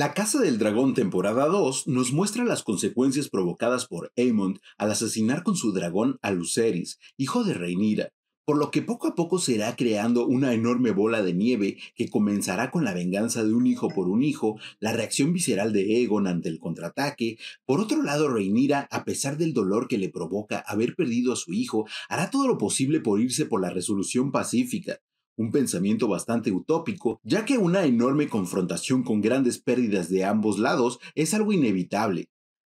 La Casa del Dragón temporada 2 nos muestra las consecuencias provocadas por Aemond al asesinar con su dragón a Luceris, hijo de Reinira, por lo que poco a poco se irá creando una enorme bola de nieve que comenzará con la venganza de un hijo por un hijo, la reacción visceral de Egon ante el contraataque. Por otro lado, Reinira, a pesar del dolor que le provoca haber perdido a su hijo, hará todo lo posible por irse por la resolución pacífica, un pensamiento bastante utópico, ya que una enorme confrontación con grandes pérdidas de ambos lados es algo inevitable.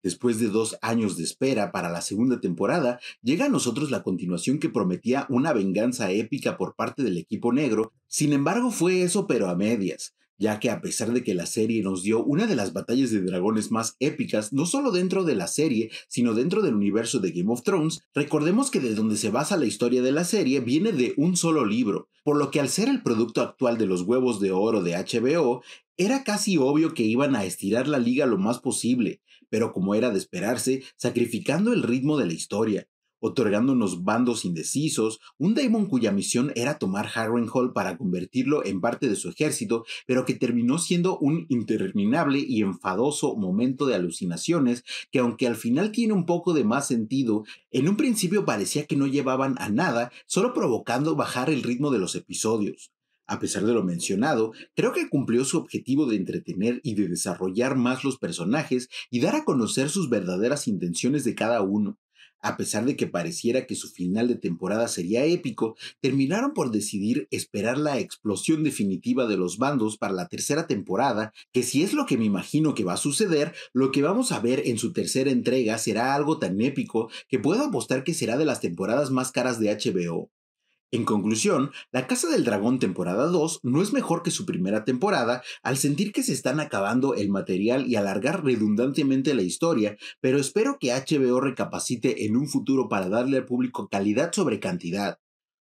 Después de dos años de espera para la segunda temporada, llega a nosotros la continuación que prometía una venganza épica por parte del equipo negro, sin embargo fue eso pero a medias, ya que a pesar de que la serie nos dio una de las batallas de dragones más épicas, no solo dentro de la serie, sino dentro del universo de Game of Thrones, recordemos que de donde se basa la historia de la serie viene de un solo libro, por lo que al ser el producto actual de los huevos de oro de HBO, era casi obvio que iban a estirar la liga lo más posible, pero como era de esperarse, sacrificando el ritmo de la historia, otorgando unos bandos indecisos, un daemon cuya misión era tomar Hall para convertirlo en parte de su ejército, pero que terminó siendo un interminable y enfadoso momento de alucinaciones que aunque al final tiene un poco de más sentido, en un principio parecía que no llevaban a nada, solo provocando bajar el ritmo de los episodios. A pesar de lo mencionado, creo que cumplió su objetivo de entretener y de desarrollar más los personajes y dar a conocer sus verdaderas intenciones de cada uno. A pesar de que pareciera que su final de temporada sería épico, terminaron por decidir esperar la explosión definitiva de los bandos para la tercera temporada, que si es lo que me imagino que va a suceder, lo que vamos a ver en su tercera entrega será algo tan épico que puedo apostar que será de las temporadas más caras de HBO. En conclusión, La Casa del Dragón temporada 2 no es mejor que su primera temporada al sentir que se están acabando el material y alargar redundantemente la historia, pero espero que HBO recapacite en un futuro para darle al público calidad sobre cantidad.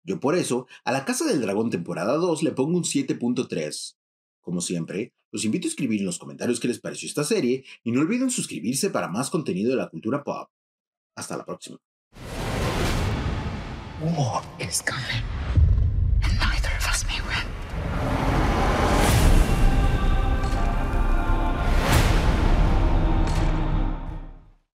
Yo por eso, a La Casa del Dragón temporada 2 le pongo un 7.3. Como siempre, los invito a escribir en los comentarios qué les pareció esta serie y no olviden suscribirse para más contenido de la cultura pop. Hasta la próxima. war is coming.